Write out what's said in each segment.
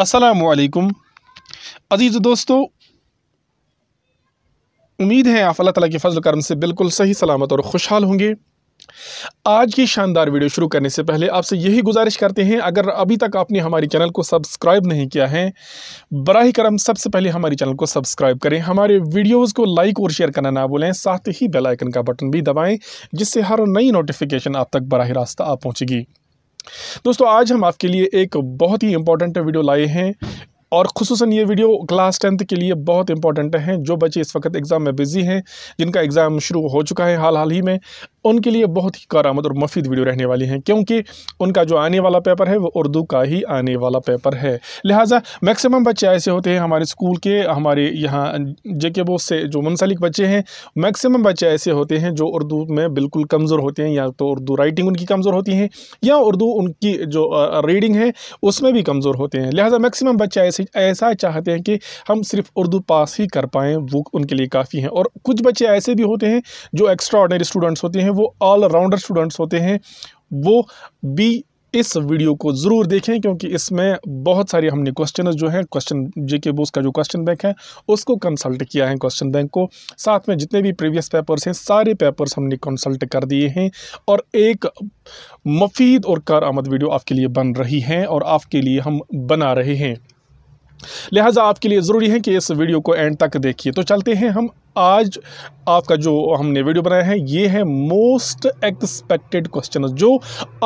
असलकुम अज़ीज़ दोस्तों उम्मीद है आप अल्लाह ताला के फजल करम से बिल्कुल सही सलामत और खुशहाल होंगे आज की शानदार वीडियो शुरू करने से पहले आपसे यही गुजारिश करते हैं अगर अभी तक आपने हमारे चैनल को सब्सक्राइब नहीं किया है बरह करम सबसे पहले हमारे चैनल को सब्सक्राइब करें हमारे वीडियोस को लाइक और शेयर करना ना भूलें साथ ही बेल आइकन का बटन भी दबाएं जिससे हर नई नोटिफिकेशन आप तक बरह रास्ता आ पहुँचेगी दोस्तों आज हम आपके लिए एक बहुत ही इंपॉर्टेंट वीडियो लाए हैं और खसूस ये वीडियो क्लास टेंथ के लिए बहुत इंपॉर्टेंट हैं जो बच्चे इस वक्त एग्ज़ाम में बिज़ी हैं जिनका एग्ज़ाम शुरू हो चुका है हाल हाल ही में उनके लिए बहुत ही कार और मुफीद वीडियो रहने वाली हैं क्योंकि उनका जो आने वाला पेपर है वो उर्दू का ही आने वाला पेपर है लिहाजा मैक्सिमम बच्चे ऐसे होते हैं हमारे स्कूल के हमारे यहाँ जे के बोस से जो मुंसलिक बच्चे हैं मैक्सिमम बच्चे ऐसे होते हैं जो उर्दू में बिल्कुल कमज़ोर होते हैं या तो उर्दू राइटिंग उनकी कमज़ोर होती है या उर्दू उनकी जो रीडिंग है उसमें भी कमज़ोर होते हैं लिहाजा मैक्सिमम बच्चे ऐसे ऐसा चाहते हैं कि हम सिर्फ उर्दू पास ही कर पाएँ वो उनके लिए काफ़ी हैं और कुछ बच्चे ऐसे भी होते हैं जो एक्स्ट्रा ऑर्डनरी स्टूडेंट्स होते हैं हैं वो ऑल राउंडर स्टूडेंट्स होते हैं वो भी इस वीडियो को ज़रूर देखें क्योंकि इसमें बहुत सारी हमने क्वेश्चन जो हैं क्वेश्चन जे के बोस का जो क्वेश्चन बैंक है उसको कंसल्ट किया है क्वेश्चन बैंक को साथ में जितने भी प्रीवियस पेपर्स हैं सारे पेपर्स हमने कंसल्ट कर दिए हैं और एक मफीद और कार आमद वीडियो आपके लिए बन रही है और आपके लिए हम बना रहे हैं लिहाजा आपके लिए ज़रूरी है कि इस वीडियो को एंड तक देखिए तो चलते हैं हम आज आपका जो हमने वीडियो बनाया है ये है मोस्ट एक्सपेक्टेड क्वेश्चन जो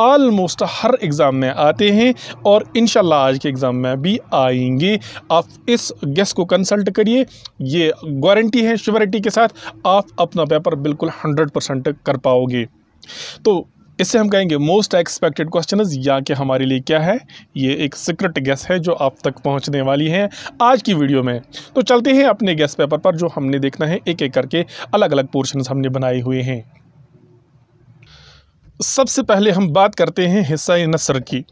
ऑलमोस्ट हर एग्ज़ाम में आते हैं और इन आज के एग्ज़ाम में भी आएंगे आप इस गेस्ट को कंसल्ट करिए ये गारंटी है श्योरिटी के साथ आप अपना पेपर बिल्कुल हंड्रेड परसेंट कर पाओगे तो इससे हम कहेंगे मोस्ट एक्सपेक्टेड क्वेश्चन या कि हमारे लिए क्या है ये एक सीक्रेट गैस है जो आप तक पहुंचने वाली है आज की वीडियो में तो चलते हैं अपने गैस पेपर पर जो हमने देखना है एक एक करके अलग अलग पोर्शन हमने बनाए हुए हैं सबसे पहले हम बात करते हैं हिस्सा नसर की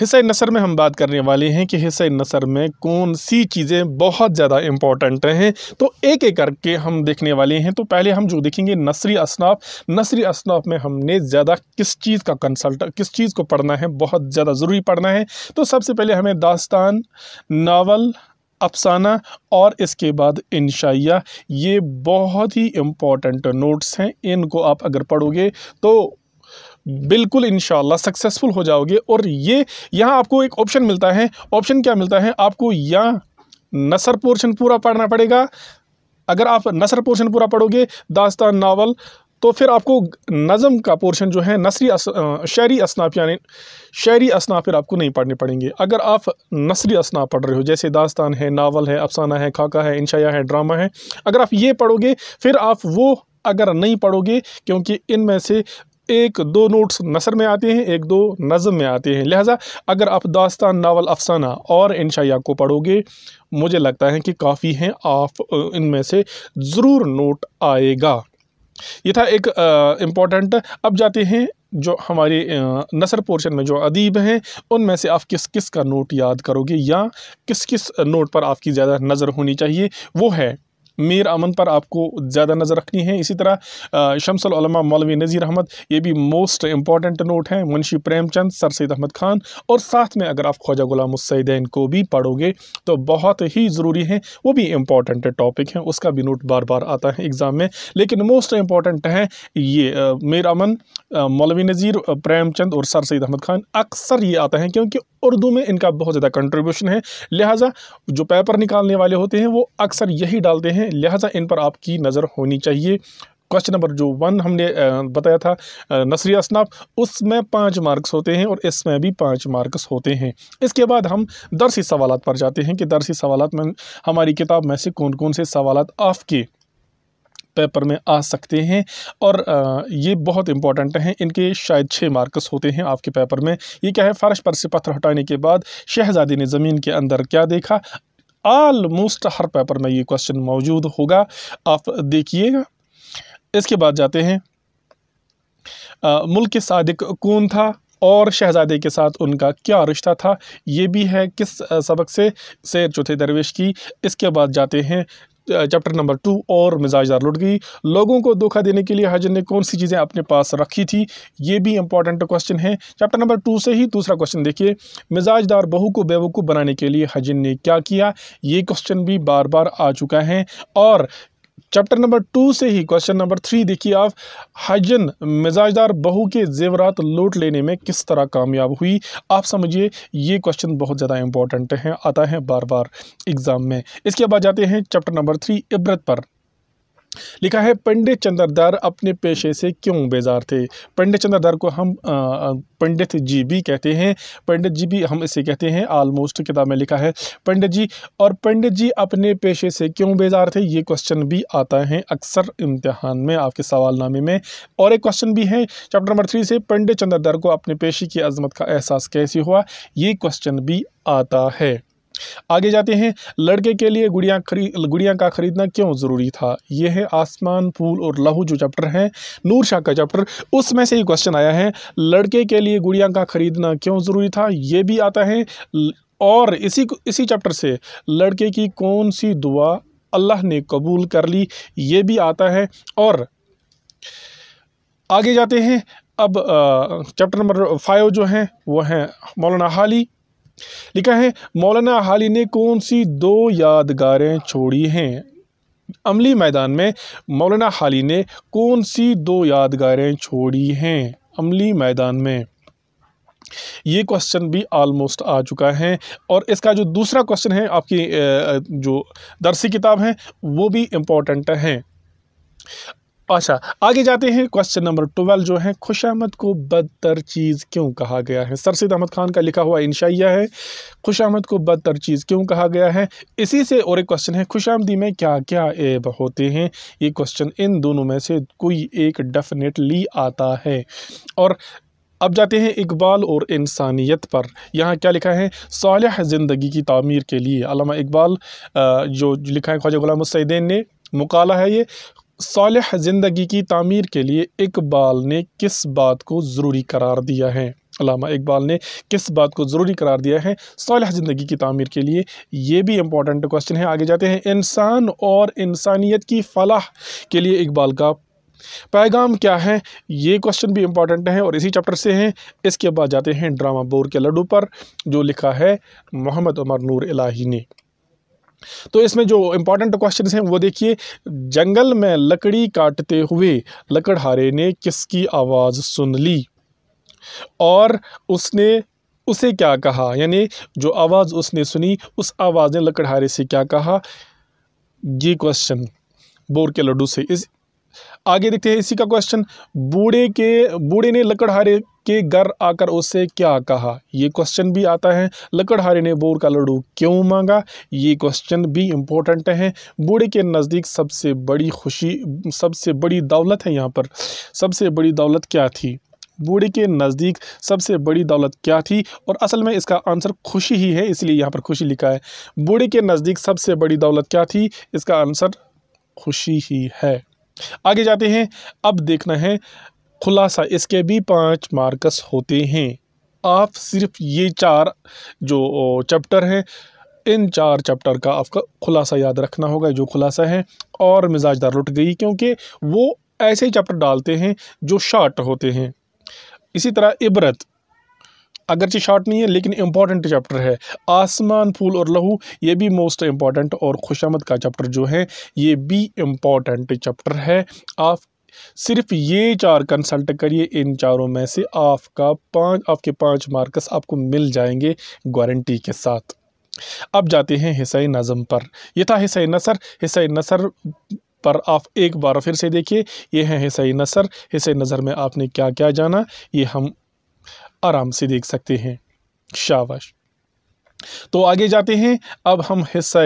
हिस्सा नसर में हम बात करने वाले हैं कि हिस्सा नसर में कौन सी चीज़ें बहुत ज़्यादा इम्पॉर्टेंट हैं तो एक एक करके हम देखने वाले हैं तो पहले हम जो देखेंगे नसरी असनाफ नसरी असनाफ में हमने ज़्यादा किस चीज़ का कंसल्ट किस चीज़ को पढ़ना है बहुत ज़्यादा ज़रूरी पढ़ना है तो सबसे पहले हमें दास्तान नावल अफसाना और इसके बाद इंशाइया ये बहुत ही इम्पॉर्टेंट नोट्स हैं इनको आप अगर पढ़ोगे तो बिल्कुल इन सक्सेसफुल हो जाओगे और ये यहाँ आपको एक ऑप्शन मिलता है ऑप्शन क्या मिलता है आपको या नसर पोर्शन पूरा पढ़ना पड़ेगा अगर आप नसर पोर्शन पूरा पढ़ोगे दास्तान नावल तो फिर आपको नज़म का पोर्शन जो है नसरी अस, शहरी असनाफ यानी शहरी असनाफ फिर आपको नहीं पढ़ने पड़ेंगे अगर आप नसरी असनाफ पढ़ रहे हो जैसे दास्तान है नावल है अफसाना है खाका है इंशाया है ड्रामा है अगर आप ये पढ़ोगे फिर आप वो अगर नहीं पढ़ोगे क्योंकि इनमें से एक दो नोट्स नसर में आते हैं एक दो नज़म में आते हैं लिहाजा अगर आप दास्तान नावल अफसाना और इनशाया को पढ़ोगे मुझे लगता है कि काफ़ी हैं आप इनमें से ज़रूर नोट आएगा ये था एक इम्पॉर्टेंट अब जाते हैं जो हमारे नसर पोर्शन में जो अदीब हैं उनमें से आप किस किस का नोट याद करोगे या किस किस नोट पर आपकी ज़्यादा नज़र होनी चाहिए वो है मीर अमन पर आपको ज़्यादा नज़र रखनी है इसी तरह शमसलमा मौलवी नज़ीर अहमद ये भी मोस्ट इंपॉर्टेंट नोट हैं मुंशी प्रेमचंद सर सैद अहमद खान और साथ में अगर आप ख्वाजा गुलाम सैदैन को भी पढ़ोगे तो बहुत ही ज़रूरी हैं वो भी इंपॉर्टेंट टॉपिक हैं उसका भी नोट बार बार आता है एग्ज़ाम में लेकिन मोस्ट इंपॉर्टेंट हैं ये मीर अमन मौलवी नज़ीर प्रेमचंद और सर सैद अहमद खान अक्सर ये आता है क्योंकि उर्दू में इनका बहुत ज़्यादा कंट्रीब्यूशन है लिहाजा जो पेपर निकालने वाले होते हैं वो अक्सर यही डालते हैं लिहाजा इन पर आपकी नज़र होनी चाहिए क्वेश्चन नंबर जो वन हमने बताया था नसरी असनाफ उसमें पाँच मार्क्स होते हैं और इसमें भी पाँच मार्क्स होते हैं इसके बाद हम दरसी सवालत पर जाते हैं कि दरसी सवालत में हमारी किताब में से कौन कौन से सवालत के पेपर में आ सकते हैं और ये बहुत इंपॉर्टेंट हैं इनके शायद छः मार्क्स होते हैं आपके पेपर में ये क्या है फ़र्श पर से पत्थर हटाने के बाद शहजादी ने ज़मीन के अंदर क्या देखा आलमोस्ट हर पेपर में ये क्वेश्चन मौजूद होगा आप देखिएगा इसके बाद जाते हैं आ, मुल्क सादिक कौन था और शहजादे के साथ उनका क्या रिश्ता था ये भी है किस सबक से शेर चौथे दरवेश की इसके बाद जाते हैं चैप्टर नंबर टू और मिजाजदार लुट गई लोगों को धोखा देने के लिए हाजन ने कौन सी चीज़ें अपने पास रखी थी ये भी इंपॉर्टेंट क्वेश्चन है चैप्टर नंबर टू से ही दूसरा क्वेश्चन देखिए मिजाजदार बहू को बेवकूफ़ बनाने के लिए हजन ने क्या किया ये क्वेश्चन भी बार बार आ चुका है और चैप्टर नंबर टू से ही क्वेश्चन नंबर थ्री देखिए आप हाइजन मिजाजदार बहू के जेवरात लूट लेने में किस तरह कामयाब हुई आप समझिए ये क्वेश्चन बहुत ज़्यादा इंपॉर्टेंट है आता है बार बार एग्ज़ाम में इसके बाद जाते हैं चैप्टर नंबर थ्री इबरत पर लिखा है पंडित चंद्रधर अपने पेशे से क्यों बेजार थे पंडित चंद्रधर को हम पंडित जी भी कहते हैं पंडित जी भी हम इसे कहते हैं आलमोस्ट किताब में लिखा है पंडित जी और पंडित जी अपने पेशे से क्यों बेजार थे ये क्वेश्चन भी आता है अक्सर इम्तहान में आपके सवालनामे में और एक क्वेश्चन भी है चैप्टर नंबर थ्री से पंडित चंद्रधर को अपने पेशे की अजमत का एहसास कैसे हुआ ये क्वेश्चन भी आता है आगे जाते हैं लड़के के लिए गुड़िया खरीद गुड़िया का खरीदना क्यों ज़रूरी था यह है आसमान फूल और लहू जो चैप्टर है नूर शाह का चैप्टर उसमें से ही क्वेश्चन आया है लड़के के लिए गुड़िया का खरीदना क्यों ज़रूरी था यह भी आता है और इसी इसी चैप्टर से लड़के की कौन सी दुआ अल्लाह ने कबूल कर ली ये भी आता है और आगे जाते हैं अब चैप्टर नंबर फाइव जो हैं वो हैं मौलाना हाली लिखा है मौलाना हाली ने कौन सी दो यादगारें छोड़ी हैं अमली मैदान में मौलाना हाली ने कौन सी दो यादगारें छोड़ी हैं अमली मैदान में ये क्वेश्चन भी आलमोस्ट आ चुका है और इसका जो दूसरा क्वेश्चन है आपकी जो दरसी किताब है वो भी इम्पोर्टेंट है अच्छा आगे जाते हैं क्वेश्चन नंबर ट्वेल्व जो है खुश खुशामद को बदतर चीज़ क्यों कहा गया है सरसद अहमद खान का लिखा हुआ इंशाइया है खुश आमद को बदतर चीज़ क्यों कहा गया है इसी से और एक क्वेश्चन है खुश आमदी में क्या क्या ऐब होते हैं ये क्वेश्चन इन दोनों में से कोई एक डेफिनेटली आता है और अब जाते हैं इकबाल और इंसानियत पर यहाँ क्या लिखा है साल ज़िंदगी की तमीर के लिए अलामा इकबाल जो लिखा है ख्वाजा गुलाम सैदैन ने मुकाला है ये साल ज़िंदगी की तमीर के लिए इकबाल ने किस बात को ज़रूरी करार दिया है अलामा इकबाल ने किस बात को ज़रूरी करार दिया है साल ज़िंदगी की तमीर के लिए ये भी इम्पॉर्टेंट क्वेश्चन है आगे जाते हैं इंसान और इंसानियत की फलाह के लिए इकबाल का पैगाम क्या है ये क्वेश्चन भी इम्पॉर्टेंट है और इसी चैप्टर से हैं इसके बाद जाते हैं ड्रामा बोर के लड्डू पर जो लिखा है मोहम्मद उमर नूर इलाही ने तो इसमें जो इंपॉर्टेंट क्वेश्चन हैं वो देखिए जंगल में लकड़ी काटते हुए लकड़हारे ने किसकी आवाज़ सुन ली और उसने उसे क्या कहा यानी जो आवाज़ उसने सुनी उस आवाज़ ने लकड़हारे से क्या कहा ये क्वेश्चन बोर के लड्डू से इस आगे देखते हैं इसी का क्वेश्चन बूढ़े के बूढ़े ने लकड़हारे के घर आकर उससे क्या कहा ये क्वेश्चन भी आता है लकड़हारे ने बोर का लड्डू क्यों मांगा ये क्वेश्चन भी इम्पोर्टेंट है बूढ़े के नज़दीक सबसे बड़ी खुशी सबसे बड़ी दौलत है यहाँ पर सबसे बड़ी दौलत क्या थी बूढ़े के नज़दीक सबसे बड़ी दौलत क्या थी और असल में इसका आंसर खुशी ही है इसलिए यहाँ पर खुशी लिखा है बूढ़े के नज़दीक सबसे बड़ी दौलत क्या थी इसका आंसर खुशी ही है आगे जाते हैं अब देखना है खुलासा इसके भी पांच मार्कस होते हैं आप सिर्फ ये चार जो चैप्टर हैं इन चार चैप्टर का आपका खुलासा याद रखना होगा जो खुलासा है और मिजाजदार लुट गई क्योंकि वो ऐसे चैप्टर डालते हैं जो शार्ट होते हैं इसी तरह इबरत अगरचे शार्ट नहीं है लेकिन इम्पॉर्टेंट चैप्टर है आसमान फूल और लहू ये भी मोस्ट इम्पॉर्टेंट और खुशामद का चैप्टर जो है ये भी इम्पॉर्टेंट चैप्टर है आप सिर्फ ये चार कंसल्ट करिए इन चारों में से आपका पाँच आपके पांच मार्कस आपको मिल जाएंगे गारंटी के साथ अब जाते हैं हिसाई नज़म पर यह था हिसाई नसर हिसाई नसर पर आप एक बार फिर से देखिए ये है हिसाई नसर हिसाई नज़र में आपने क्या क्या जाना ये हम आराम से देख सकते हैं शाबाश तो आगे जाते हैं अब हम हिस्सा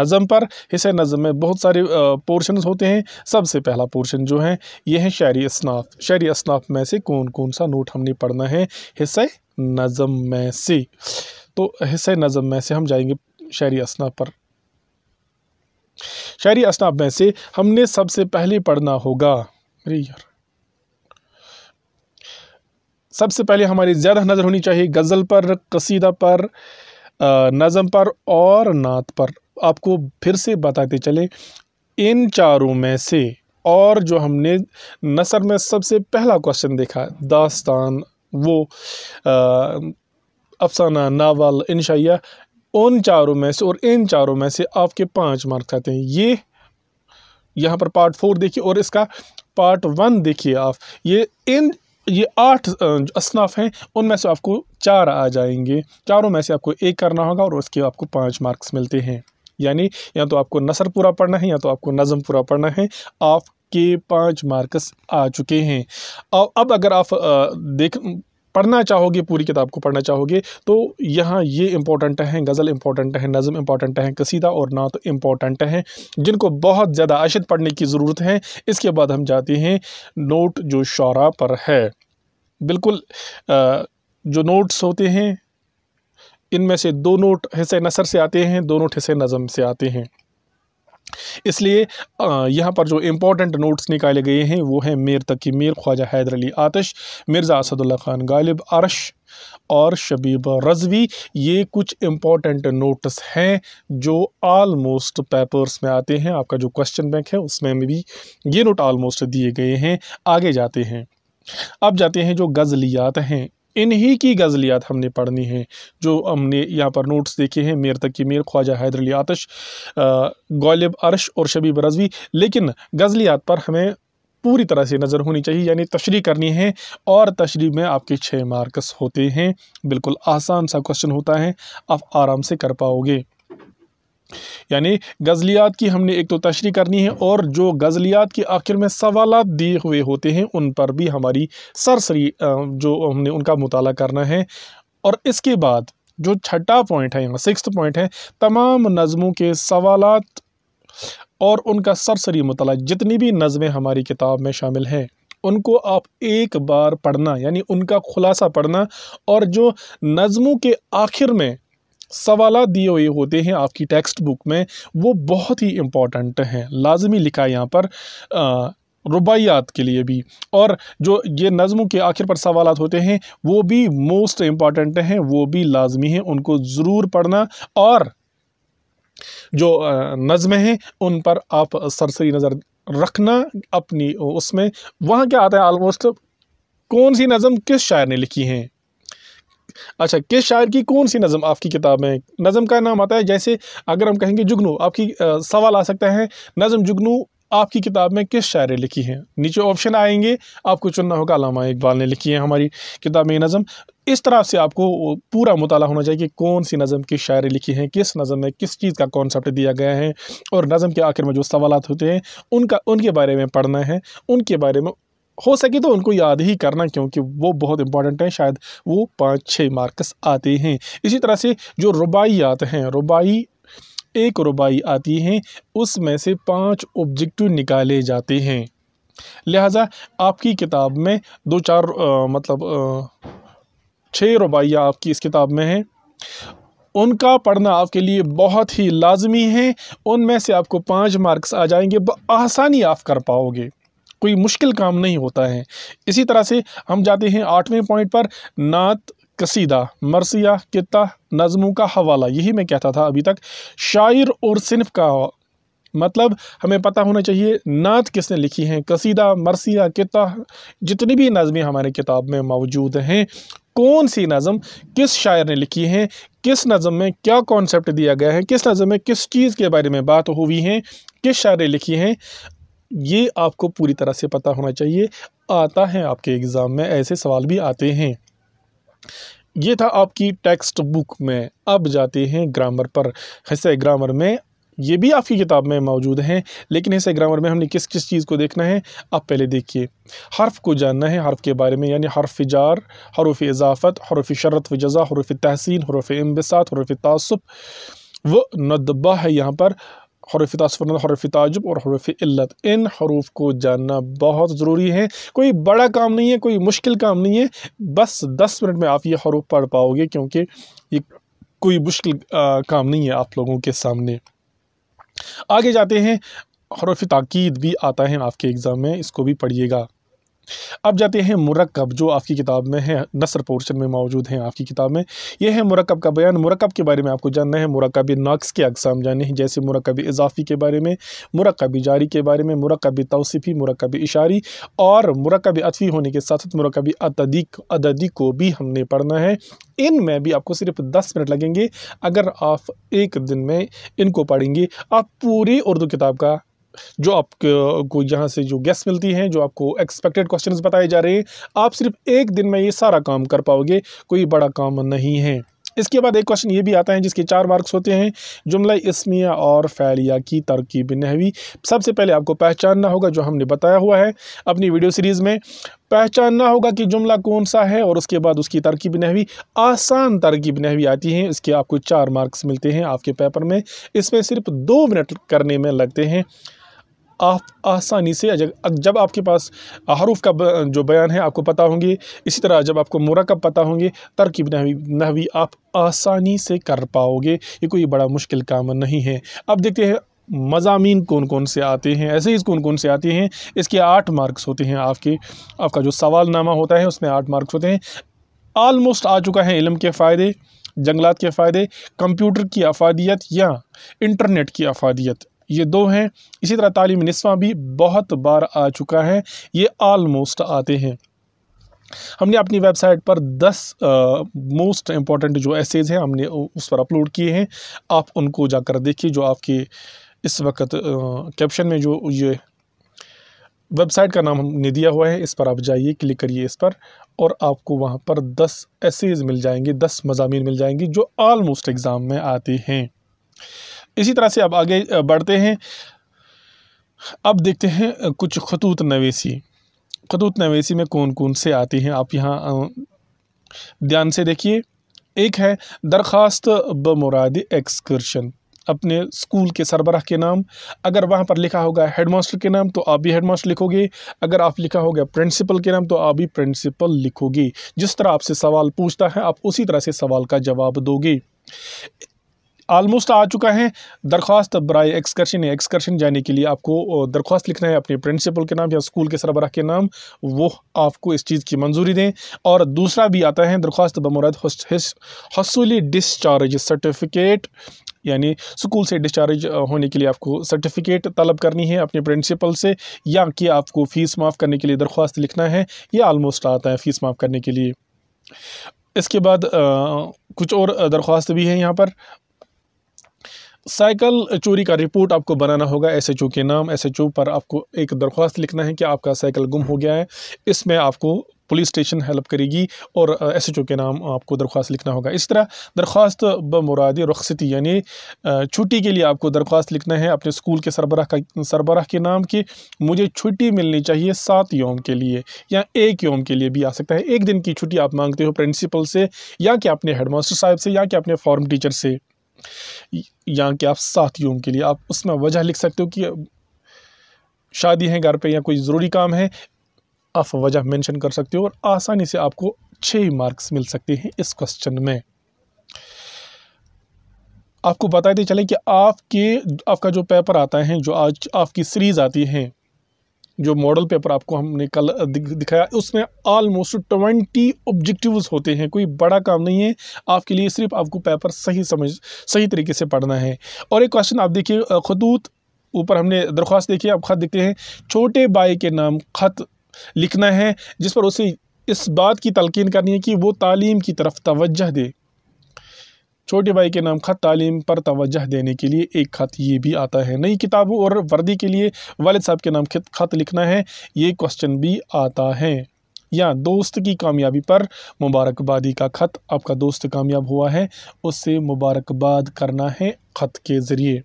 नज़म पर हिस्सा नज़म में बहुत सारे पोर्शन होते हैं सबसे पहला पोर्शन जो है यह है शायरी असनाफ शायरी असनाफ में से कौन कौन सा नोट हमने पढ़ना है हिस्सा नज़म में से तो हिस्से नज़म में से हम जाएंगे शायरी असनाफ पर शायरी असनाफ में से हमने सबसे पहले पढ़ना होगा अरे यार सबसे पहले हमारी ज़्यादा नज़र होनी चाहिए गज़ल पर कसीदा पर नज़म पर और नात पर आपको फिर से बताते चले इन चारों में से और जो हमने नसर में सबसे पहला क्वेश्चन देखा दास्तान वो अफसाना नावल इनशाया उन चारों में से और इन चारों में से आपके पाँच मार्क्स आते हैं ये यहाँ पर पार्ट फोर देखिए और इसका पार्ट वन देखिए आप ये इन ये आठ असनाफ हैं उनमें से आपको चार आ जाएंगे चारों में से आपको एक करना होगा और उसके आपको पाँच मार्क्स मिलते हैं यानी या तो आपको नसर पूरा पढ़ना है या तो आपको नज़म पूरा पढ़ना है आपके पाँच मार्क्स आ चुके हैं और अब अगर आप देख पढ़ना चाहोगे पूरी किताब को पढ़ना चाहोगे तो यहाँ ये इंपॉर्टेंट हैं गज़ल इंपॉर्टेंट हैं नज़म इंपॉर्टेंट हैं कसीदा और नात इंपॉर्टेंट हैं जिनको बहुत ज़्यादा अशद पढ़ने की ज़रूरत है इसके बाद हम जाते हैं नोट जो शरा पर है बिल्कुल जो नोट्स होते हैं इनमें से दो नोट हिस्से नसर से आते हैं दो नोट हिस्से नज़म से आते हैं इसलिए यहाँ पर जो इम्पोर्टेंट नोट्स निकाले गए हैं वो हैं मेर तक की मेर ख्वाजा हैदर अली आतश मिर्ज़ा असदुल्ला खान गालिब अरश और शबीब रजवी ये कुछ इम्पोर्टेंट नोट्स हैं जो आलमोस्ट पेपर्स में आते हैं आपका जो क्वेश्चन बैंक है उसमें भी ये नोट आलमोस्ट दिए गए हैं आगे जाते हैं अब जाते हैं जो गज़लियात हैं इन्हीं की गज़लियात हमने पढ़नी है जो हमने यहाँ पर नोट्स देखे हैं मेर तक की मेर ख्वाजा हैदर अली आतश गौलब अरश और शबीब रजवी लेकिन गज़लियात पर हमें पूरी तरह से नज़र होनी चाहिए यानी तशरी करनी है और तशरी में आपके छः मार्क्स होते हैं बिल्कुल आसान सा क्वेश्चन होता है आप आराम से कर पाओगे यानी गज़लियात की हमने एक तो तशरी करनी है और जो गज़लियात के आखिर में सवाल दिए हुए होते हैं उन पर भी हमारी सरसरी जो हमने उनका मताल करना है और इसके बाद जो छठा पॉइंट है यहाँ सिक्स पॉइंट है तमाम नज़मों के सवालत और उनका सरसरी मताल जितनी भी नज़में हमारी किताब में शामिल हैं उनको आप एक बार पढ़ना यानी उनका खुलासा पढ़ना और जो नज़मों के आखिर में सवाल दिए हुए होते हैं आपकी टेक्स्ट बुक में वो बहुत ही इम्पॉर्टेंट हैं लाजमी लिखा है यहाँ पर रुबाइयात के लिए भी और जो ये नज़मों के आखिर पर सवाल होते हैं वो भी मोस्ट इम्पॉर्टेंट हैं वो भी लाजमी हैं उनको ज़रूर पढ़ना और जो नज़में हैं उन पर आप सरसरी नज़र रखना अपनी उसमें वहाँ क्या आता है आलमोस्ट कौन सी नज़म किस शायर ने लिखी हैं अच्छा किस शायर की कौन सी नज़म आपकी किताब में नज़म का नाम आता है जैसे अगर हम कहेंगे जुगनू आपकी आ, सवाल आ सकता है नज़म जुगनू आपकी किताब में किस शायर ने लिखी है नीचे ऑप्शन आएंगे आपको चुनना होगा अलामा इकबाल ने लिखी है हमारी किताब में नज़म इस तरह से आपको पूरा मुताला होना चाहिए कि कौन सी नज़म की शायरी लिखी है किस नज़म में किस चीज़ का कॉन्सेप्ट दिया गया है और नज़म के आखिर में जो सवाल होते हैं उनका उनके बारे में पढ़ना है उनके बारे में हो सके तो उनको याद ही करना क्योंकि वो बहुत इंपॉर्टेंट हैं शायद वो पाँच छः मार्क्स आते हैं इसी तरह से जो रुबाइयात हैं रुबाई एक रुबाई आती हैं उसमें से पाँच ऑब्जेक्टिव निकाले जाते हैं लिहाजा आपकी किताब में दो चार आ, मतलब छः रुबाइया आपकी इस किताब में हैं उनका पढ़ना आपके लिए बहुत ही लाजमी है उनमें से आपको पाँच मार्क्स आ जाएंगे आसानी आप कर पाओगे कोई मुश्किल काम नहीं होता है इसी तरह से हम जाते हैं आठवें पॉइंट पर नात कसीदा मरसिया किता नज़मों का हवाला यही मैं कहता था अभी तक शायर और सिनफ का मतलब हमें पता होना चाहिए नात किसने लिखी हैं कसीदा मरसिया किता जितनी भी नज़में हमारे किताब में मौजूद हैं कौन सी नज़म किस शायर ने लिखी है किस नज़म में क्या कॉन्सेप्ट दिया गया है किस नज़म में किस चीज़ के बारे में बात हुई है किस शायर ने लिखी है ये आपको पूरी तरह से पता होना चाहिए आता है आपके एग्ज़ाम में ऐसे सवाल भी आते हैं ये था आपकी टेक्स्ट बुक में अब जाते हैं ग्रामर पर हिस्से ग्रामर में ये भी आपकी किताब में मौजूद हैं लेकिन ऐसे ग्रामर में हमने किस किस चीज़ को देखना है आप पहले देखिए हर्फ को जानना है हर्फ के बारे में यानी हर्फ जार हरूफ इजाफ़त हरूफ शरत व जज़ा हरूफ तहसिन हरूफ इम्बसात हरूफ तसब व नदबा है यहाँ पर हरफ तसफरन हरफ ताजुब और हरफ इल्लत इन हरूफ को जानना बहुत ज़रूरी है कोई बड़ा काम नहीं है कोई मुश्किल काम नहीं है बस दस मिनट में आप ये हरूफ पढ़ पाओगे क्योंकि ये कोई मुश्किल काम नहीं है आप लोगों के सामने आगे जाते हैं हरफ ताकीद भी आता है आपके एग्ज़ाम में इसको भी पढ़िएगा अब जाते हैं मुरकब जो आपकी किताब में है नसर पोर्शन में मौजूद हैं आपकी किताब में यह है मरकब का बयान मुरकब के बारे में आपको जानना है मरकब नाक्स के अकसाम जानने हैं जैसे मुरकब इजाफी के बारे में मुरकब जारी के बारे में मुरकब तोसीफ़ी मुरकब इशारी और मुरकब अतफ़ी होने के साथ साथ मुरकब अतदीक अददी को भी हमने पढ़ना है इन में भी आपको सिर्फ दस मिनट लगेंगे अगर आप एक दिन में इनको पढ़ेंगे आप पूरी उर्दू किताब का जो आपको यहाँ से जो गेस्ट मिलती हैं जो आपको एक्सपेक्टेड क्वेश्चन बताए जा रहे हैं आप सिर्फ एक दिन में ये सारा काम कर पाओगे कोई बड़ा काम नहीं है इसके बाद एक क्वेश्चन ये भी आता है जिसके चार मार्क्स होते हैं जुमला इसमिया और फैलिया की तरकीब नहवी सबसे पहले आपको पहचानना होगा जो हमने बताया हुआ है अपनी वीडियो सीरीज़ में पहचानना होगा कि जुमला कौन सा है और उसके बाद उसकी तरकीब नहवी आसान तरकीब नहवी आती है इसके आपको चार मार्क्स मिलते हैं आपके पेपर में इसमें सिर्फ दो मिनट करने में लगते हैं आप आसानी से जब आपके पास हरूफ का जो बयान है आपको पता होंगे इसी तरह जब आपको मुरकब पता होंगे तरकीब नहवी नहवी आप आसानी से कर पाओगे ये कोई बड़ा मुश्किल काम नहीं है अब देखते हैं मजामी कौन कौन से आते हैं ऐसे ही कौन कौन से आते हैं इसके आठ मार्क्स होते हैं आपके आपका जो सवाल नामा होता है उसमें आठ मार्क्स होते हैं आलमोस्ट आ चुका है इलम के फ़ायदे जंगलात के फ़ायदे कंप्यूटर की अफादियत या इंटरनेट की अफादियत ये दो हैं इसी तरह तालीम नस्वा भी बहुत बार आ चुका है ये आलमोस्ट आते हैं हमने अपनी वेबसाइट पर 10 मोस्ट इम्पॉर्टेंट जो एसेज हैं हमने उस पर अपलोड किए हैं आप उनको जाकर देखिए जो आपके इस वक्त कैप्शन में जो ये वेबसाइट का नाम हमने दिया हुआ है इस पर आप जाइए क्लिक करिए इस पर और आपको वहाँ पर दस एसेज मिल जाएंगे दस मजामी मिल जाएंगे जो आलमोस्ट एग्ज़ाम में आते हैं इसी तरह से अब आगे बढ़ते हैं अब देखते हैं कुछ खतूत नवेसी खतूत नवेसी में कौन कौन से आती हैं आप यहाँ ध्यान से देखिए एक है दरख्वास्त ब मुराद एक्सकर्शन अपने स्कूल के सरबराह के नाम अगर वहाँ पर लिखा होगा हेड मास्टर के नाम तो आप भी हेड मास्टर लिखोगे अगर आप लिखा होगा प्रिंसिपल के नाम तो आप भी प्रिंसिपल लिखोगे जिस तरह आपसे सवाल पूछता है आप उसी तरह से सवाल का जवाब दोगे आलमोस्ट आ चुका है दरख्वास्त बरए एक्सकर्शन या एक्सकर्शन जाने के लिए आपको दरख्वास्त लिखना है अपने प्रिंसिपल के नाम या स्कूल के सरबराह के नाम वो आपको इस चीज़ की मंजूरी दें और दूसरा भी आता है दरख्वास्त बमुरद हसूली डिस्चार्ज सर्टिफिकेट यानी स्कूल से डिस्चार्ज होने के लिए आपको सर्टिफिकेट तलब करनी है अपने प्रिंसिपल से या कि आपको फ़ीस माफ़ करने के लिए दरख्वास्त लिखना है ये आलमोस्ट आता है फ़ीस माफ़ करने के लिए इसके बाद आ, कुछ और दरख्वास्त भी है यहाँ पर साइकिल चोरी का रिपोर्ट आपको बनाना होगा एस एच ओ के नाम एस एच ओ पर आपको एक दरख्वास्त लिखना है कि आपका साइकिल गुम हो गया है इसमें आपको पुलिस स्टेशन हेल्प करेगी और एस एच ओ के नाम आपको दरख्वास्त लिखना होगा इस तरह दरख्वास्त ब मुरादी रखसती यानी छुट्टी के लिए आपको दरख्वास्त लिखना है अपने स्कूल के सरबराह का सरबराह के नाम की मुझे छुट्टी मिलनी चाहिए सात योम के लिए या एक योम के लिए भी आ सकता है एक दिन की छुट्टी आप मांगते हो प्रिंसिपल से या कि अपने हेडमास्टर साहब से या कि अपने फॉर्म टीचर से यहाँ के आप साथियों के लिए आप उसमें वजह लिख सकते हो कि शादी है घर पे या कोई ज़रूरी काम है आप वजह मेंशन कर सकते हो और आसानी से आपको छः मार्क्स मिल सकते हैं इस क्वेश्चन में आपको बताते चले कि आपके आपका जो पेपर आता है जो आज आपकी सीरीज़ आती है जो मॉडल पेपर आपको हमने कल दिखाया उसमें ऑलमोस्ट ट्वेंटी ऑब्जेक्टिव्स होते हैं कोई बड़ा काम नहीं है आपके लिए सिर्फ आपको पेपर सही समझ सही तरीके से पढ़ना है और एक क्वेश्चन आप देखिए खतूत ऊपर हमने दरख्वास्त देखी आप खत देखते हैं छोटे बाई के नाम खत लिखना है जिस पर उसे इस बात की तलकिन करनी है कि वो तालीम की तरफ तवज्जह दे छोटे भाई के नाम ख़त तालीम पर तोजह देने के लिए एक ख़त ये भी आता है नई किताबों और वर्दी के लिए वालद साहब के नाम ख़त लिखना है ये क्वेश्चन भी आता है या दोस्त की कामयाबी पर मुबारकबादी का ख़त आपका दोस्त कामयाब हुआ है उससे मुबारकबाद करना है ख़त के ज़रिए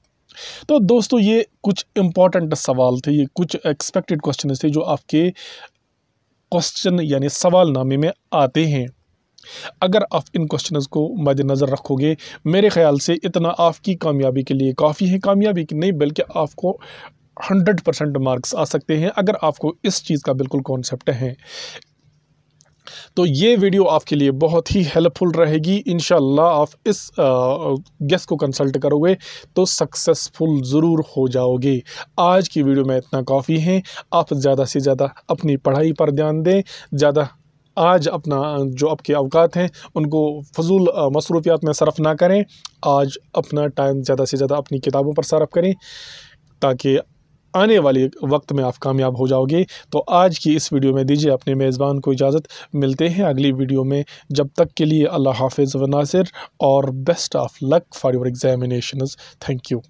तो दोस्तों ये कुछ इम्पॉर्टेंट सवाल थे ये कुछ एक्सपेक्टेड क्वेश्चन थे जो आपके क्वेश्चन यानी सवाल नामे में आते हैं अगर आप इन क्वेश्चंस को मद्नज़र रखोगे मेरे ख्याल से इतना आपकी कामयाबी के लिए काफ़ी है कामयाबी की नहीं बल्कि आपको हंड्रेड परसेंट मार्क्स आ सकते हैं अगर आपको इस चीज़ का बिल्कुल कॉन्सेप्ट है तो ये वीडियो आपके लिए बहुत ही हेल्पफुल रहेगी इन आप इस गेस्ट को कंसल्ट करोगे तो सक्सेसफुल ज़रूर हो जाओगे आज की वीडियो में इतना काफ़ी है आप ज़्यादा से ज़्यादा अपनी पढ़ाई पर ध्यान दें ज़्यादा आज अपना जो आपके अवकात हैं उनको फजूल मसरूफियात में सरफ ना करें आज अपना टाइम ज़्यादा से ज़्यादा अपनी किताबों पर सरफ करें ताकि आने वाले वक्त में आप कामयाब हो जाओगे तो आज की इस वीडियो में दीजिए अपने मेज़बान को इजाज़त मिलते हैं अगली वीडियो में जब तक के लिए अल्लाह हाफिज़ व नासिर और best of luck for your examination thank you